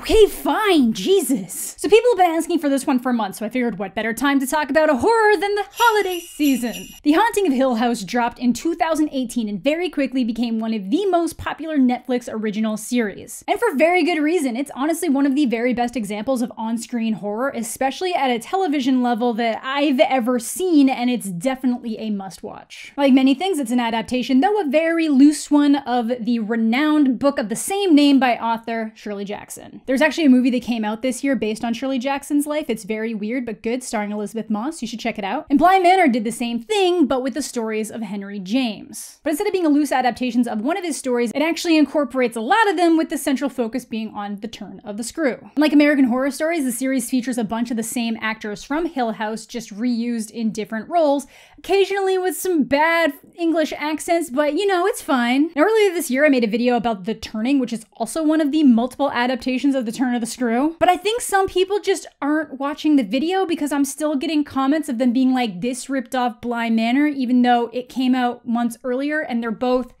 Okay, fine, Jesus. So people have been asking for this one for months, so I figured what better time to talk about a horror than the holiday season. The Haunting of Hill House dropped in 2018 and very quickly became one of the most popular Netflix original series. And for very good reason, it's honestly one of the very best examples of on-screen horror, especially at a television level that I've ever seen, and it's definitely a must-watch. Like many things, it's an adaptation, though a very loose one, of the renowned book of the same name by author Shirley Jackson. There's actually a movie that came out this year based on Shirley Jackson's life. It's very weird but good, starring Elizabeth Moss. You should check it out. And Blind Manor did the same thing, but with the stories of Henry James. But instead of being a loose adaptations of one of his stories, it actually incorporates a lot of them with the central focus being on the turn of the screw. Like American Horror Stories, the series features a bunch of the same actors from Hill House, just reused in different roles, occasionally with some bad English accents, but you know, it's fine. Now, earlier this year, I made a video about The Turning, which is also one of the multiple adaptations of The Turn of the Screw. But I think some people just aren't watching the video because I'm still getting comments of them being like, this ripped off Bly Manor, even though it came out months earlier and they're both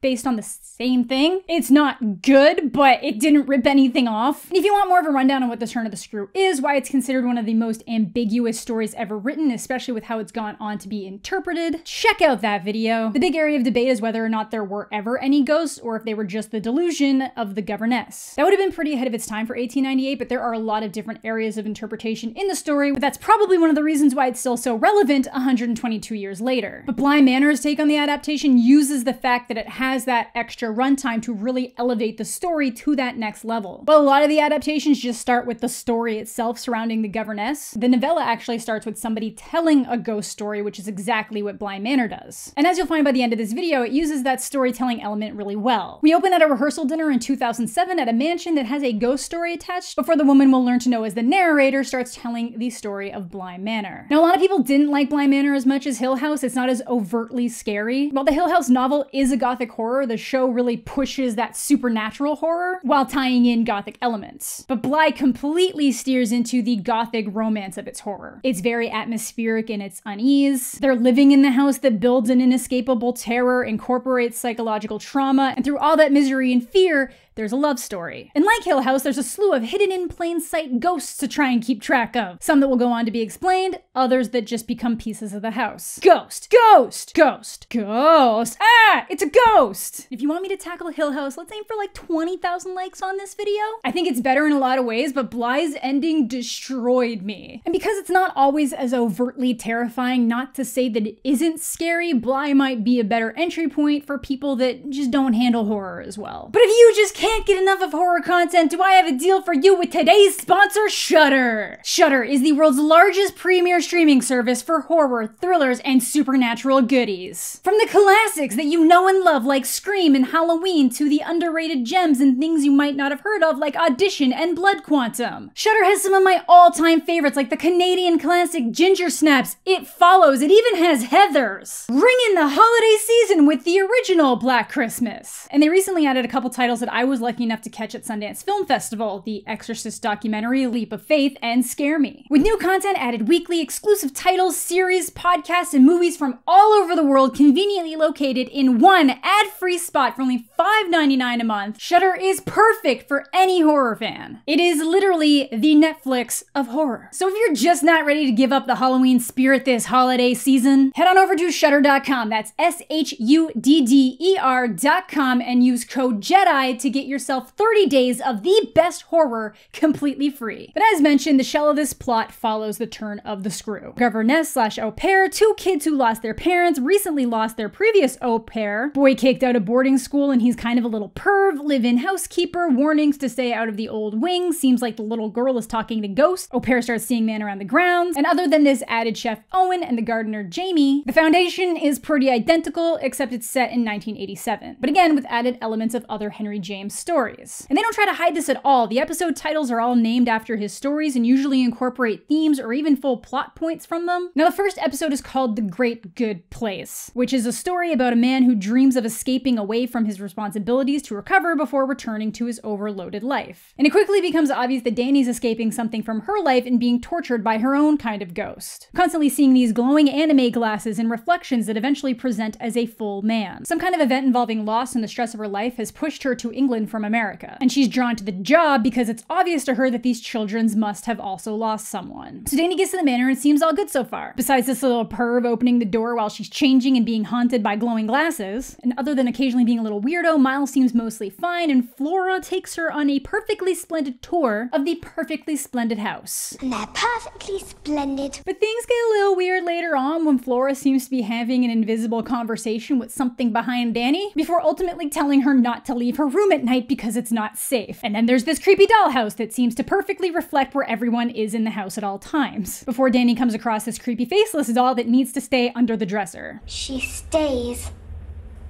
based on the same thing. It's not good, but it didn't rip anything off. if you want more of a rundown on what The Turn of the Screw is, why it's considered one of the most ambiguous stories ever written, especially with how it's gone on to be interpreted, check out that video. The big area of debate is whether or not there were ever any ghosts or if they were just the delusion of the governess. That would have been pretty ahead of its time for 1898, but there are a lot of different areas of interpretation in the story, but that's probably one of the reasons why it's still so relevant 122 years later. But Bly Manor's take on the adaptation uses the fact that it has has that extra runtime to really elevate the story to that next level. But a lot of the adaptations just start with the story itself surrounding the governess. The novella actually starts with somebody telling a ghost story, which is exactly what Blind Manor does. And as you'll find by the end of this video, it uses that storytelling element really well. We open at a rehearsal dinner in 2007 at a mansion that has a ghost story attached before the woman we'll learn to know as the narrator starts telling the story of Blind Manor. Now, a lot of people didn't like Blind Manor as much as Hill House. It's not as overtly scary. While the Hill House novel is a gothic horror horror, the show really pushes that supernatural horror while tying in gothic elements. But Bly completely steers into the gothic romance of its horror. It's very atmospheric in its unease. They're living in the house that builds an inescapable terror, incorporates psychological trauma, and through all that misery and fear, there's a love story. And like Hill House, there's a slew of hidden in plain sight ghosts to try and keep track of. Some that will go on to be explained, others that just become pieces of the house. Ghost, ghost, ghost, ghost. Ah, it's a ghost! post. If you want me to tackle Hill House, let's aim for like 20,000 likes on this video. I think it's better in a lot of ways, but Bly's ending destroyed me. And because it's not always as overtly terrifying, not to say that it isn't scary, Bly might be a better entry point for people that just don't handle horror as well. But if you just can't get enough of horror content, do I have a deal for you with today's sponsor, Shudder? Shudder is the world's largest premier streaming service for horror, thrillers, and supernatural goodies. From the classics that you know and love like like Scream and Halloween to the underrated gems and things you might not have heard of like Audition and Blood Quantum. Shudder has some of my all-time favorites like the Canadian classic Ginger Snaps, It Follows, it even has Heathers. Ring in the holiday season with the original Black Christmas. And they recently added a couple titles that I was lucky enough to catch at Sundance Film Festival, the Exorcist documentary Leap of Faith and Scare Me. With new content added weekly, exclusive titles, series, podcasts, and movies from all over the world conveniently located in one ad ad-free spot for only $5.99 a month, Shudder is perfect for any horror fan. It is literally the Netflix of horror. So if you're just not ready to give up the Halloween spirit this holiday season, head on over to shudder.com. That's S-H-U-D-D-E-R.com and use code JEDI to get yourself 30 days of the best horror completely free. But as mentioned, the shell of this plot follows the turn of the screw. Governess slash au pair, two kids who lost their parents, recently lost their previous au pair, boy kid kicked out of boarding school and he's kind of a little perv, live in housekeeper, warnings to stay out of the old wing, seems like the little girl is talking to ghosts, au pair starts seeing man around the grounds, and other than this added chef Owen and the gardener Jamie, the foundation is pretty identical except it's set in 1987, but again with added elements of other Henry James stories. And they don't try to hide this at all, the episode titles are all named after his stories and usually incorporate themes or even full plot points from them. Now the first episode is called The Great Good Place, which is a story about a man who dreams of a escaping away from his responsibilities to recover before returning to his overloaded life. And it quickly becomes obvious that Danny's escaping something from her life and being tortured by her own kind of ghost, constantly seeing these glowing anime glasses and reflections that eventually present as a full man. Some kind of event involving loss and the stress of her life has pushed her to England from America, and she's drawn to the job because it's obvious to her that these children's must have also lost someone. So Danny gets to the manor and seems all good so far, besides this little perv opening the door while she's changing and being haunted by glowing glasses, and other other than occasionally being a little weirdo, Miles seems mostly fine, and Flora takes her on a perfectly splendid tour of the perfectly splendid house. And they're perfectly splendid. But things get a little weird later on when Flora seems to be having an invisible conversation with something behind Danny before ultimately telling her not to leave her room at night because it's not safe. And then there's this creepy dollhouse that seems to perfectly reflect where everyone is in the house at all times. Before Danny comes across this creepy faceless doll that needs to stay under the dresser. She stays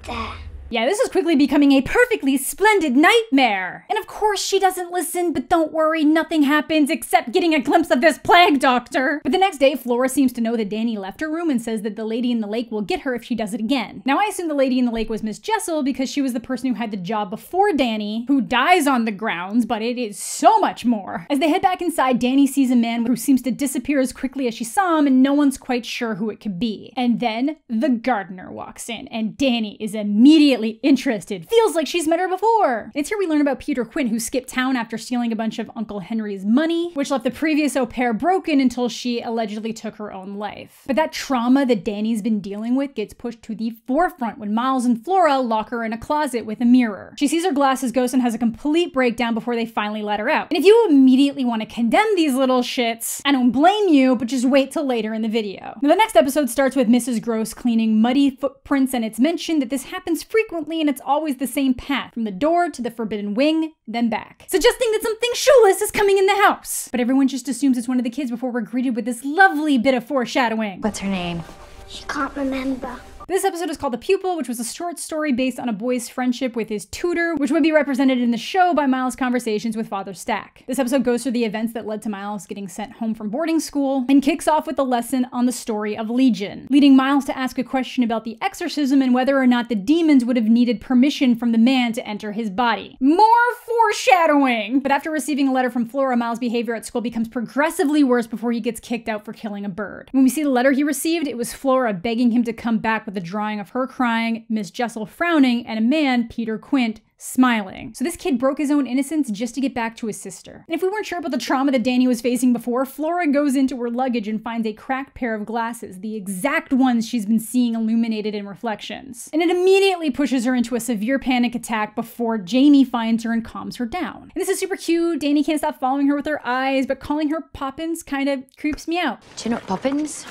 在。Yeah, this is quickly becoming a perfectly splendid nightmare. And of course she doesn't listen, but don't worry, nothing happens except getting a glimpse of this plague doctor. But the next day, Flora seems to know that Danny left her room and says that the lady in the lake will get her if she does it again. Now I assume the lady in the lake was Miss Jessel because she was the person who had the job before Danny, who dies on the grounds, but it is so much more. As they head back inside, Danny sees a man who seems to disappear as quickly as she saw him and no one's quite sure who it could be. And then the gardener walks in and Danny is immediately slightly interested. Feels like she's met her before. it's here we learn about Peter Quinn, who skipped town after stealing a bunch of Uncle Henry's money, which left the previous au pair broken until she allegedly took her own life. But that trauma that Danny's been dealing with gets pushed to the forefront when Miles and Flora lock her in a closet with a mirror. She sees her glasses ghost and has a complete breakdown before they finally let her out. And if you immediately want to condemn these little shits, I don't blame you, but just wait till later in the video. Now, the next episode starts with Mrs. Gross cleaning muddy footprints, and it's mentioned that this happens frequently frequently and it's always the same path from the door to the forbidden wing, then back, suggesting that something shoeless is coming in the house. But everyone just assumes it's one of the kids before we're greeted with this lovely bit of foreshadowing. What's her name? She can't remember. This episode is called The Pupil, which was a short story based on a boy's friendship with his tutor, which would be represented in the show by Miles' conversations with Father Stack. This episode goes through the events that led to Miles getting sent home from boarding school and kicks off with a lesson on the story of Legion, leading Miles to ask a question about the exorcism and whether or not the demons would have needed permission from the man to enter his body. More foreshadowing! But after receiving a letter from Flora, Miles' behavior at school becomes progressively worse before he gets kicked out for killing a bird. When we see the letter he received, it was Flora begging him to come back with drawing of her crying, Miss Jessel frowning, and a man, Peter Quint, smiling. So this kid broke his own innocence just to get back to his sister. And if we weren't sure about the trauma that Danny was facing before, Flora goes into her luggage and finds a cracked pair of glasses, the exact ones she's been seeing illuminated in reflections. And it immediately pushes her into a severe panic attack before Jamie finds her and calms her down. And this is super cute. Danny can't stop following her with her eyes, but calling her Poppins kind of creeps me out. Do you know Poppins?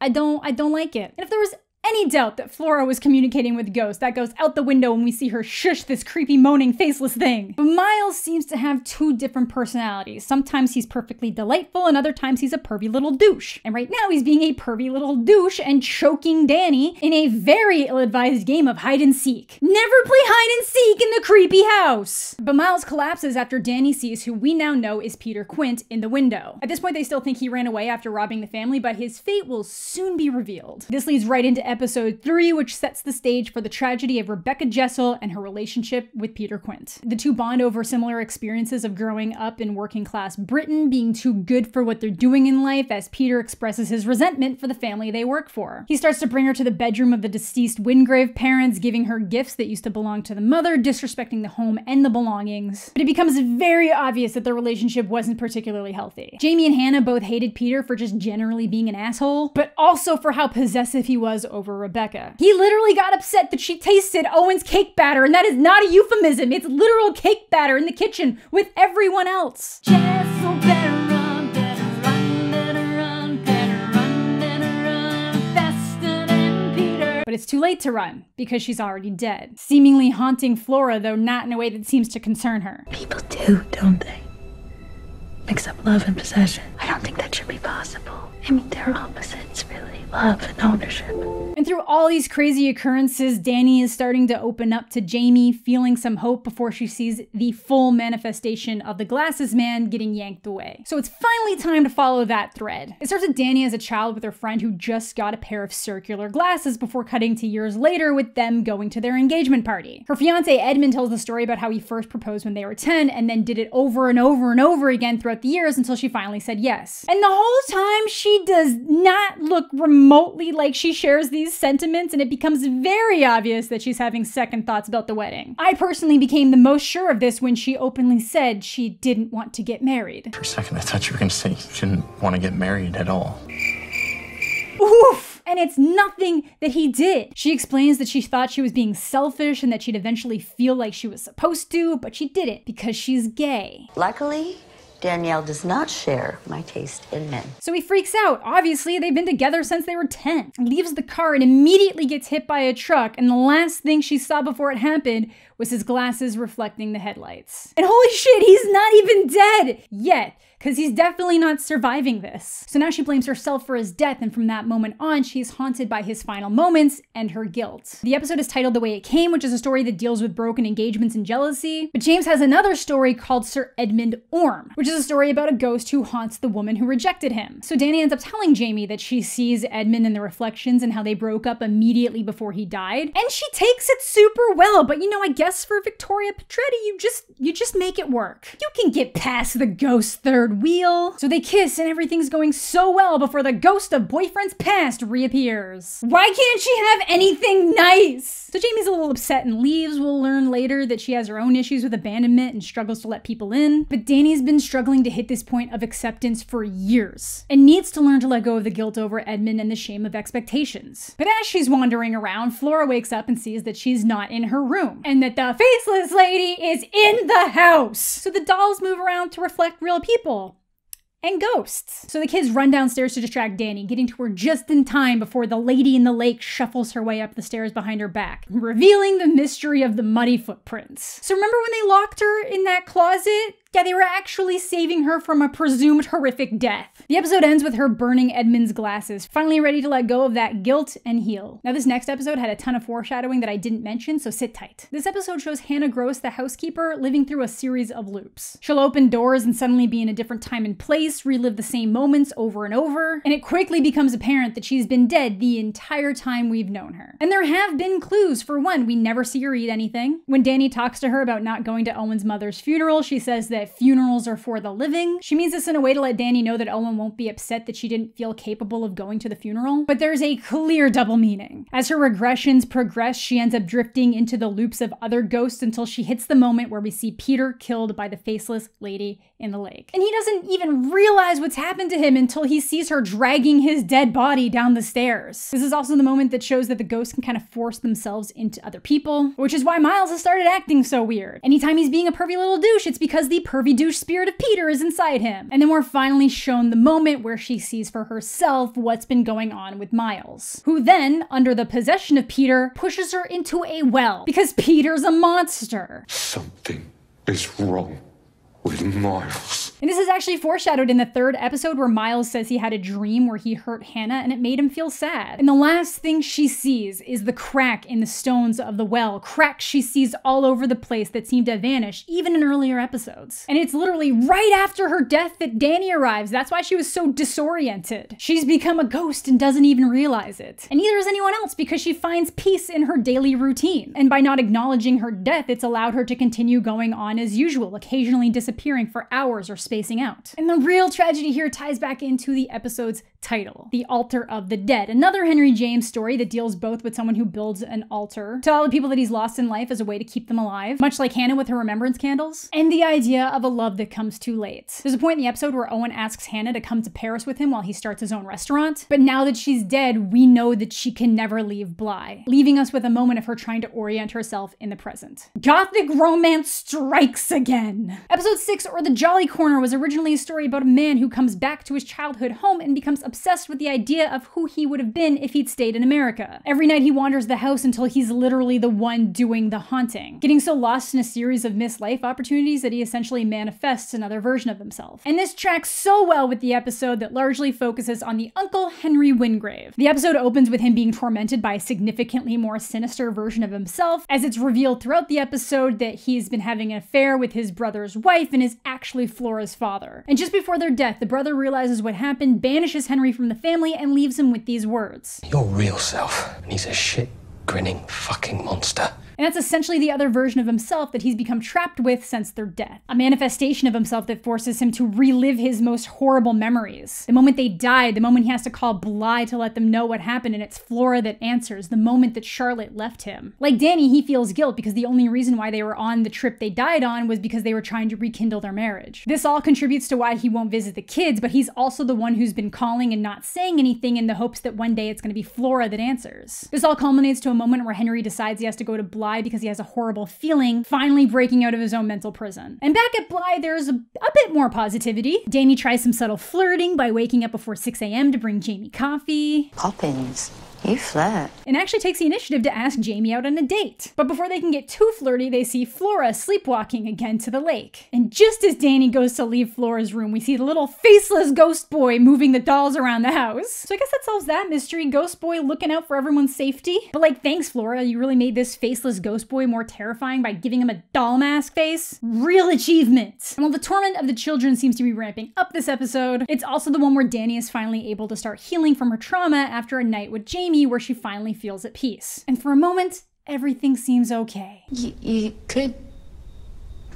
I don't I don't like it. And if there was any doubt that Flora was communicating with Ghost. That goes out the window when we see her shush this creepy, moaning, faceless thing. But Miles seems to have two different personalities. Sometimes he's perfectly delightful, and other times he's a pervy little douche. And right now he's being a pervy little douche and choking Danny in a very ill advised game of hide and seek. Never play hide and seek in the creepy house! But Miles collapses after Danny sees who we now know is Peter Quint in the window. At this point, they still think he ran away after robbing the family, but his fate will soon be revealed. This leads right into episode 3, which sets the stage for the tragedy of Rebecca Jessel and her relationship with Peter Quint. The two bond over similar experiences of growing up in working class Britain, being too good for what they're doing in life, as Peter expresses his resentment for the family they work for. He starts to bring her to the bedroom of the deceased Wingrave parents, giving her gifts that used to belong to the mother, disrespecting the home and the belongings. But it becomes very obvious that their relationship wasn't particularly healthy. Jamie and Hannah both hated Peter for just generally being an asshole, but also for how possessive he was over over Rebecca. He literally got upset that she tasted Owen's cake batter, and that is not a euphemism. It's literal cake batter in the kitchen with everyone else. but it's too late to run because she's already dead, seemingly haunting Flora, though not in a way that seems to concern her. People do, don't they? Mix up love and possession. I don't think that should be possible. I mean, they're opposites, really love and ownership. And through all these crazy occurrences, Danny is starting to open up to Jamie, feeling some hope before she sees the full manifestation of the glasses man getting yanked away. So it's finally time to follow that thread. It starts with Danny as a child with her friend who just got a pair of circular glasses before cutting to years later with them going to their engagement party. Her fiance Edmund tells the story about how he first proposed when they were 10 and then did it over and over and over again throughout the years until she finally said yes. And the whole time she does not look remotely remotely like she shares these sentiments, and it becomes very obvious that she's having second thoughts about the wedding. I personally became the most sure of this when she openly said she didn't want to get married. For a second, I thought you were gonna say you didn't want to get married at all. Oof! and it's nothing that he did. She explains that she thought she was being selfish and that she'd eventually feel like she was supposed to, but she didn't because she's gay. Luckily, Danielle does not share my taste in men. So he freaks out. Obviously, they've been together since they were 10. Leaves the car and immediately gets hit by a truck, and the last thing she saw before it happened was his glasses reflecting the headlights. And holy shit, he's not even dead yet because he's definitely not surviving this. So now she blames herself for his death, and from that moment on, she's haunted by his final moments and her guilt. The episode is titled The Way It Came, which is a story that deals with broken engagements and jealousy. But James has another story called Sir Edmund Orme, which is a story about a ghost who haunts the woman who rejected him. So Danny ends up telling Jamie that she sees Edmund in the reflections and how they broke up immediately before he died, and she takes it super well. But you know, I guess for Victoria Petretti, you just you just make it work. You can get past the ghost third third wheel. So they kiss and everything's going so well before the ghost of boyfriend's past reappears. Why can't she have anything nice? So Jamie's a little upset and leaves. We'll learn later that she has her own issues with abandonment and struggles to let people in. But Danny's been struggling to hit this point of acceptance for years and needs to learn to let go of the guilt over Edmund and the shame of expectations. But as she's wandering around, Flora wakes up and sees that she's not in her room and that the faceless lady is in the house. So the dolls move around to reflect real people and ghosts. So the kids run downstairs to distract Danny, getting to her just in time before the lady in the lake shuffles her way up the stairs behind her back, revealing the mystery of the muddy footprints. So remember when they locked her in that closet? Yeah, they were actually saving her from a presumed horrific death. The episode ends with her burning Edmund's glasses, finally ready to let go of that guilt and heal. Now, this next episode had a ton of foreshadowing that I didn't mention, so sit tight. This episode shows Hannah Gross, the housekeeper, living through a series of loops. She'll open doors and suddenly be in a different time and place, relive the same moments over and over, and it quickly becomes apparent that she's been dead the entire time we've known her. And there have been clues. For one, we never see her eat anything. When Danny talks to her about not going to Owen's mother's funeral, she says that that funerals are for the living. She means this in a way to let Danny know that Owen won't be upset that she didn't feel capable of going to the funeral. But there's a clear double meaning. As her regressions progress, she ends up drifting into the loops of other ghosts until she hits the moment where we see Peter killed by the faceless lady in the lake. And he doesn't even realize what's happened to him until he sees her dragging his dead body down the stairs. This is also the moment that shows that the ghosts can kind of force themselves into other people, which is why Miles has started acting so weird. Anytime he's being a pervy little douche, it's because the pervy douche spirit of Peter is inside him. And then we're finally shown the moment where she sees for herself what's been going on with Miles, who then, under the possession of Peter, pushes her into a well because Peter's a monster. Something is wrong with Miles. And this is actually foreshadowed in the third episode where Miles says he had a dream where he hurt Hannah and it made him feel sad. And the last thing she sees is the crack in the stones of the well, cracks she sees all over the place that seem to vanish, even in earlier episodes. And it's literally right after her death that Danny arrives. That's why she was so disoriented. She's become a ghost and doesn't even realize it. And neither is anyone else because she finds peace in her daily routine. And by not acknowledging her death, it's allowed her to continue going on as usual, occasionally disappearing disappearing for hours or spacing out. And the real tragedy here ties back into the episode's title, The Altar of the Dead, another Henry James story that deals both with someone who builds an altar to all the people that he's lost in life as a way to keep them alive, much like Hannah with her remembrance candles, and the idea of a love that comes too late. There's a point in the episode where Owen asks Hannah to come to Paris with him while he starts his own restaurant, but now that she's dead, we know that she can never leave Bly, leaving us with a moment of her trying to orient herself in the present. Gothic romance strikes again! Episode Six or The Jolly Corner was originally a story about a man who comes back to his childhood home and becomes obsessed with the idea of who he would have been if he'd stayed in America. Every night he wanders the house until he's literally the one doing the haunting, getting so lost in a series of missed life opportunities that he essentially manifests another version of himself. And this tracks so well with the episode that largely focuses on the Uncle Henry Wingrave. The episode opens with him being tormented by a significantly more sinister version of himself, as it's revealed throughout the episode that he's been having an affair with his brother's wife Gryphon is actually Flora's father. And just before their death, the brother realizes what happened, banishes Henry from the family, and leaves him with these words Your real self, and he's a shit grinning fucking monster. And that's essentially the other version of himself that he's become trapped with since their death. A manifestation of himself that forces him to relive his most horrible memories. The moment they died, the moment he has to call Bly to let them know what happened, and it's Flora that answers, the moment that Charlotte left him. Like Danny, he feels guilt because the only reason why they were on the trip they died on was because they were trying to rekindle their marriage. This all contributes to why he won't visit the kids, but he's also the one who's been calling and not saying anything in the hopes that one day it's going to be Flora that answers. This all culminates to a moment where Henry decides he has to go to Bly Bly because he has a horrible feeling, finally breaking out of his own mental prison. And back at Bly, there's a, a bit more positivity. Danny tries some subtle flirting by waking up before 6 a.m. to bring Jamie coffee. Poppins. You flirt. And actually takes the initiative to ask Jamie out on a date. But before they can get too flirty, they see Flora sleepwalking again to the lake. And just as Danny goes to leave Flora's room, we see the little faceless ghost boy moving the dolls around the house. So I guess that solves that mystery. Ghost boy looking out for everyone's safety. But like, thanks, Flora. You really made this faceless ghost boy more terrifying by giving him a doll mask face. Real achievement. And while the torment of the children seems to be ramping up this episode, it's also the one where Danny is finally able to start healing from her trauma after a night with Jamie Amy where she finally feels at peace. And for a moment, everything seems okay. You, you could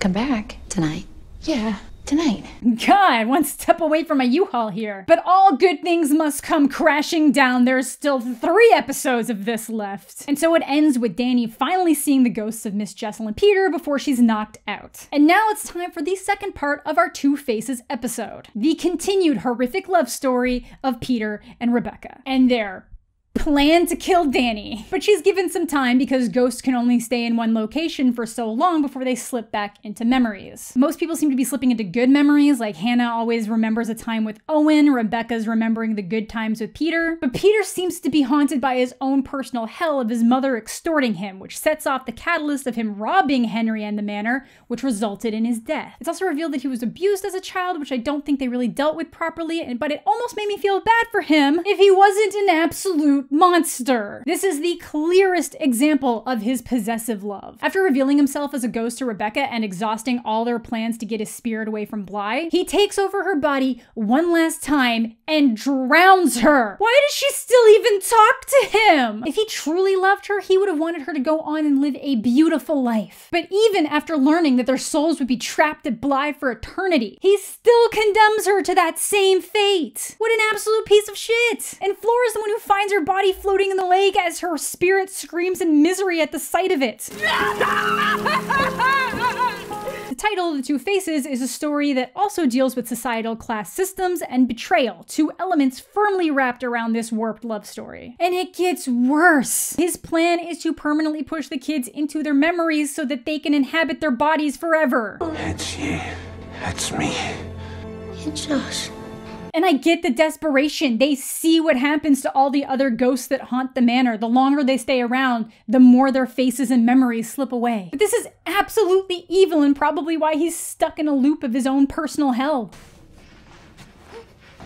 come back tonight. Yeah, tonight. God, one step away from a U-Haul here. But all good things must come crashing down. There's still three episodes of this left. And so it ends with Danny finally seeing the ghosts of Miss Jessel and Peter before she's knocked out. And now it's time for the second part of our Two Faces episode. The continued horrific love story of Peter and Rebecca. And there plan to kill Danny. But she's given some time because ghosts can only stay in one location for so long before they slip back into memories. Most people seem to be slipping into good memories, like Hannah always remembers a time with Owen, Rebecca's remembering the good times with Peter, but Peter seems to be haunted by his own personal hell of his mother extorting him, which sets off the catalyst of him robbing Henry and the manor, which resulted in his death. It's also revealed that he was abused as a child, which I don't think they really dealt with properly, but it almost made me feel bad for him if he wasn't an absolute monster. This is the clearest example of his possessive love. After revealing himself as a ghost to Rebecca and exhausting all their plans to get his spirit away from Bly, he takes over her body one last time and drowns her. Why does she still even talk to him? If he truly loved her, he would have wanted her to go on and live a beautiful life. But even after learning that their souls would be trapped at Bly for eternity, he still condemns her to that same fate. What an absolute piece of shit! And Flora is the one who finds her body body floating in the lake as her spirit screams in misery at the sight of it. the title, The Two Faces, is a story that also deals with societal class systems and betrayal, two elements firmly wrapped around this warped love story. And it gets worse. His plan is to permanently push the kids into their memories so that they can inhabit their bodies forever. It's you. It's me. It's us. And I get the desperation. They see what happens to all the other ghosts that haunt the manor. The longer they stay around, the more their faces and memories slip away. But this is absolutely evil and probably why he's stuck in a loop of his own personal hell.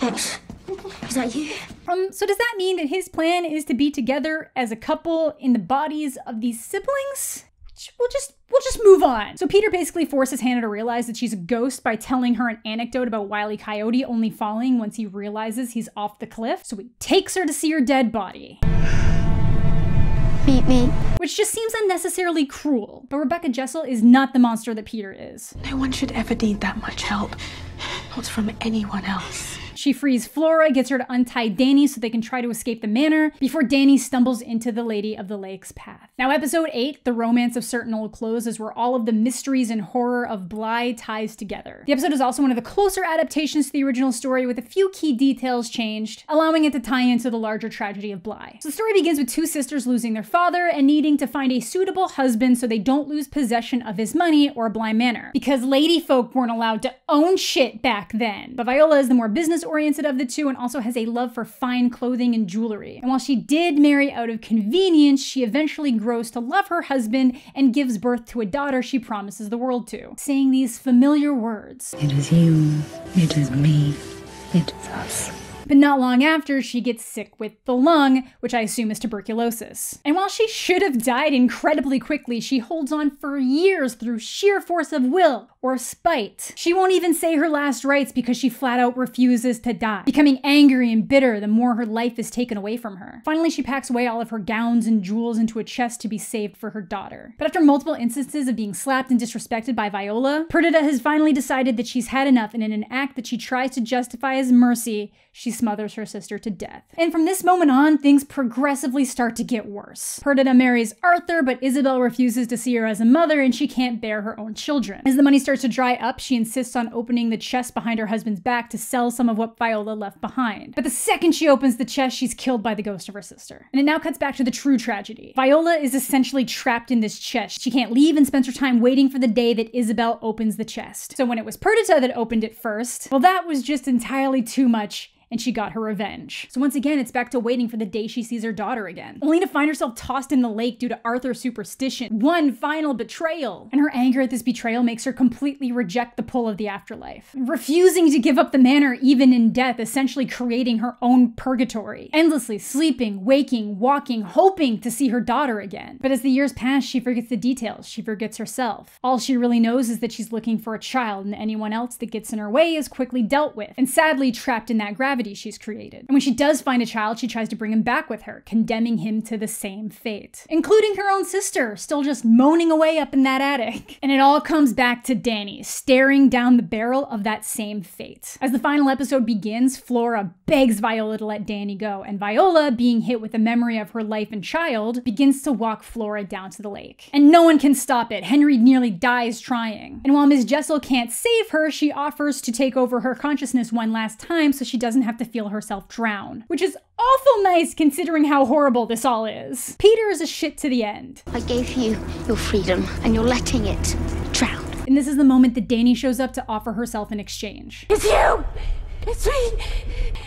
Is that you? Um, so does that mean that his plan is to be together as a couple in the bodies of these siblings? we'll just we'll just move on. So Peter basically forces Hannah to realize that she's a ghost by telling her an anecdote about Wiley e. Coyote only falling once he realizes he's off the cliff. So he takes her to see her dead body. Meet me. Which just seems unnecessarily cruel. But Rebecca Jessel is not the monster that Peter is. No one should ever need that much help. Not from anyone else. She frees Flora, gets her to untie Danny so they can try to escape the manor before Danny stumbles into the Lady of the Lake's path. Now, episode 8, The Romance of Certain Old Clothes, is where all of the mysteries and horror of Bly ties together. The episode is also one of the closer adaptations to the original story with a few key details changed, allowing it to tie into the larger tragedy of Bly. So the story begins with two sisters losing their father and needing to find a suitable husband so they don't lose possession of his money or Bly Manor, because lady folk weren't allowed to own shit back then. But Viola is the more business oriented of the two and also has a love for fine clothing and jewelry. And while she did marry out of convenience, she eventually grows to love her husband and gives birth to a daughter she promises the world to, saying these familiar words It is you, it is me, it is us but not long after, she gets sick with the lung, which I assume is tuberculosis. And while she should have died incredibly quickly, she holds on for years through sheer force of will, or spite. She won't even say her last rites because she flat out refuses to die, becoming angry and bitter the more her life is taken away from her. Finally, she packs away all of her gowns and jewels into a chest to be saved for her daughter. But after multiple instances of being slapped and disrespected by Viola, Perdita has finally decided that she's had enough, and in an act that she tries to justify as mercy, she smothers her sister to death. And from this moment on, things progressively start to get worse. Perdita marries Arthur, but Isabel refuses to see her as a mother, and she can't bear her own children. As the money starts to dry up, she insists on opening the chest behind her husband's back to sell some of what Viola left behind. But the second she opens the chest, she's killed by the ghost of her sister. And it now cuts back to the true tragedy. Viola is essentially trapped in this chest. She can't leave and spends her time waiting for the day that Isabel opens the chest. So when it was Perdita that opened it first, well, that was just entirely too much and she got her revenge. So once again, it's back to waiting for the day she sees her daughter again, only to find herself tossed in the lake due to Arthur's superstition. One final betrayal. And her anger at this betrayal makes her completely reject the pull of the afterlife, refusing to give up the manor even in death, essentially creating her own purgatory, endlessly sleeping, waking, walking, hoping to see her daughter again. But as the years pass, she forgets the details. She forgets herself. All she really knows is that she's looking for a child, and anyone else that gets in her way is quickly dealt with and sadly trapped in that gravity depravity she's created. And when she does find a child, she tries to bring him back with her, condemning him to the same fate, including her own sister, still just moaning away up in that attic. And it all comes back to Danny, staring down the barrel of that same fate. As the final episode begins, Flora begs Viola to let Danny go, and Viola, being hit with the memory of her life and child, begins to walk Flora down to the lake. And no one can stop it. Henry nearly dies trying. And while Miss Jessel can't save her, she offers to take over her consciousness one last time so she doesn't have to feel herself drown, which is awful nice considering how horrible this all is. Peter is a shit to the end. I gave you your freedom and you're letting it drown. And this is the moment that Danny shows up to offer herself in exchange. It's you! It's me!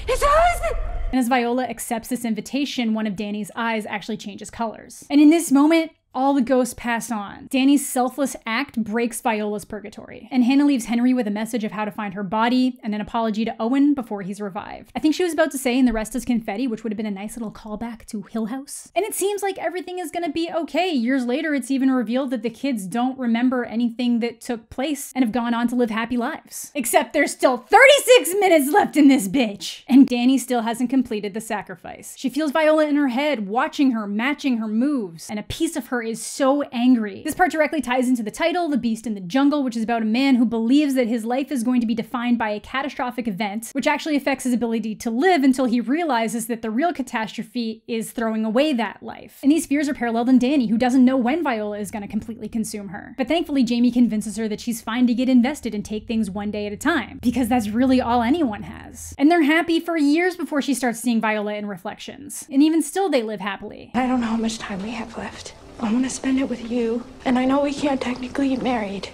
It's us! And as Viola accepts this invitation, one of Danny's eyes actually changes colors. And in this moment, all the ghosts pass on. Danny's selfless act breaks Viola's purgatory, and Hannah leaves Henry with a message of how to find her body and an apology to Owen before he's revived. I think she was about to say, and the rest is confetti, which would have been a nice little callback to Hill House. And it seems like everything is gonna be okay. Years later, it's even revealed that the kids don't remember anything that took place and have gone on to live happy lives. Except there's still 36 minutes left in this bitch! And Danny still hasn't completed the sacrifice. She feels Viola in her head, watching her, matching her moves, and a piece of her is so angry. This part directly ties into the title, The Beast in the Jungle, which is about a man who believes that his life is going to be defined by a catastrophic event, which actually affects his ability to live until he realizes that the real catastrophe is throwing away that life. And these fears are paralleled in Danny, who doesn't know when Viola is going to completely consume her. But thankfully, Jamie convinces her that she's fine to get invested and take things one day at a time, because that's really all anyone has. And they're happy for years before she starts seeing Viola in reflections. And even still, they live happily. I don't know how much time we have left. I want to spend it with you, and I know we can't technically get married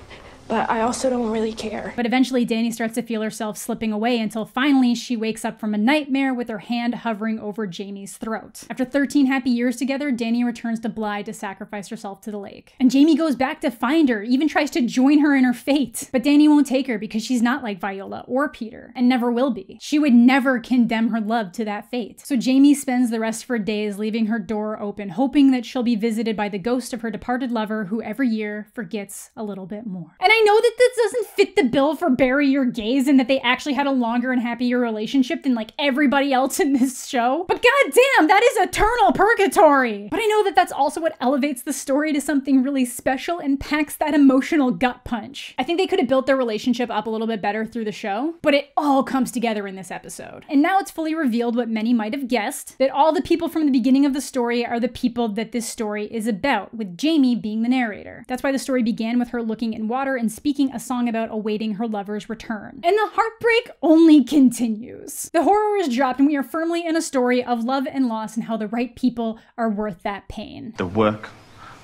but I also don't really care. But eventually, Danny starts to feel herself slipping away until finally she wakes up from a nightmare with her hand hovering over Jamie's throat. After 13 happy years together, Danny returns to Bly to sacrifice herself to the lake. And Jamie goes back to find her, even tries to join her in her fate. But Danny won't take her because she's not like Viola or Peter, and never will be. She would never condemn her love to that fate. So Jamie spends the rest of her days leaving her door open, hoping that she'll be visited by the ghost of her departed lover who every year forgets a little bit more. And I I know that this doesn't fit the bill for Barry or gaze and that they actually had a longer and happier relationship than like everybody else in this show, but goddamn, that is eternal purgatory. But I know that that's also what elevates the story to something really special and packs that emotional gut punch. I think they could have built their relationship up a little bit better through the show, but it all comes together in this episode. And now it's fully revealed what many might have guessed that all the people from the beginning of the story are the people that this story is about, with Jamie being the narrator. That's why the story began with her looking in water and and speaking a song about awaiting her lover's return. And the heartbreak only continues. The horror is dropped, and we are firmly in a story of love and loss and how the right people are worth that pain. The work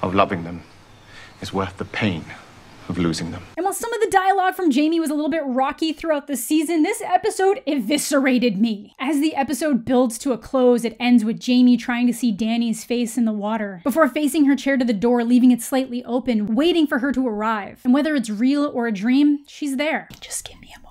of loving them is worth the pain of losing them. And while some of the dialogue from Jamie was a little bit rocky throughout the season, this episode eviscerated me. As the episode builds to a close, it ends with Jamie trying to see Danny's face in the water before facing her chair to the door, leaving it slightly open, waiting for her to arrive. And whether it's real or a dream, she's there. Just give me a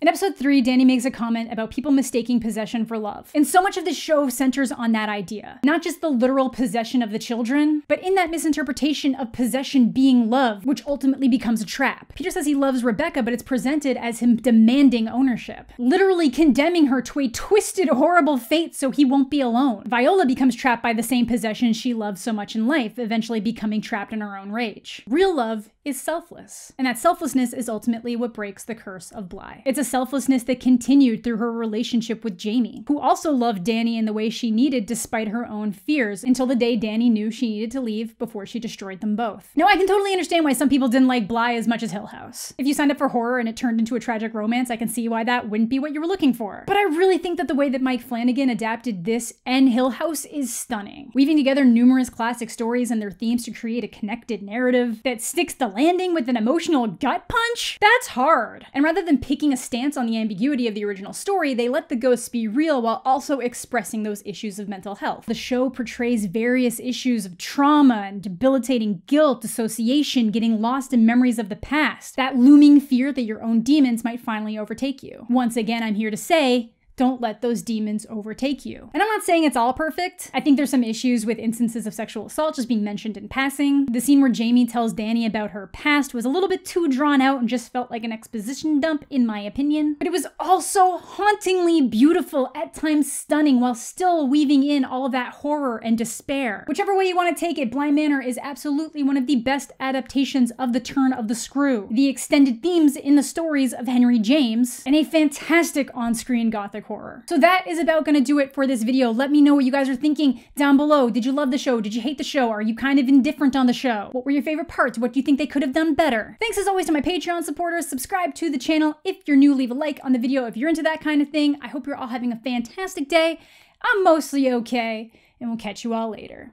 in episode three, Danny makes a comment about people mistaking possession for love. And so much of the show centers on that idea. Not just the literal possession of the children, but in that misinterpretation of possession being love, which ultimately becomes a trap. Peter says he loves Rebecca, but it's presented as him demanding ownership, literally condemning her to a twisted, horrible fate so he won't be alone. Viola becomes trapped by the same possession she loves so much in life, eventually becoming trapped in her own rage. Real love is selfless, and that selflessness is ultimately what breaks the curse of Bly. It's it's a selflessness that continued through her relationship with Jamie, who also loved Danny in the way she needed despite her own fears until the day Danny knew she needed to leave before she destroyed them both. Now, I can totally understand why some people didn't like Bly as much as Hill House. If you signed up for horror and it turned into a tragic romance, I can see why that wouldn't be what you were looking for. But I really think that the way that Mike Flanagan adapted this and Hill House is stunning, weaving together numerous classic stories and their themes to create a connected narrative that sticks the landing with an emotional gut punch? That's hard. And rather than picking a stance on the ambiguity of the original story, they let the ghosts be real while also expressing those issues of mental health. The show portrays various issues of trauma and debilitating guilt, dissociation, getting lost in memories of the past, that looming fear that your own demons might finally overtake you. Once again, I'm here to say, don't let those demons overtake you. And I'm not saying it's all perfect. I think there's some issues with instances of sexual assault just being mentioned in passing. The scene where Jamie tells Danny about her past was a little bit too drawn out and just felt like an exposition dump, in my opinion. But it was also hauntingly beautiful, at times stunning, while still weaving in all of that horror and despair. Whichever way you want to take it, Blind Manor is absolutely one of the best adaptations of The Turn of the Screw, the extended themes in the stories of Henry James, and a fantastic on screen gothic horror. So that is about gonna do it for this video. Let me know what you guys are thinking down below. Did you love the show? Did you hate the show? Are you kind of indifferent on the show? What were your favorite parts? What do you think they could have done better? Thanks as always to my Patreon supporters. Subscribe to the channel. If you're new, leave a like on the video if you're into that kind of thing. I hope you're all having a fantastic day. I'm mostly okay, and we'll catch you all later.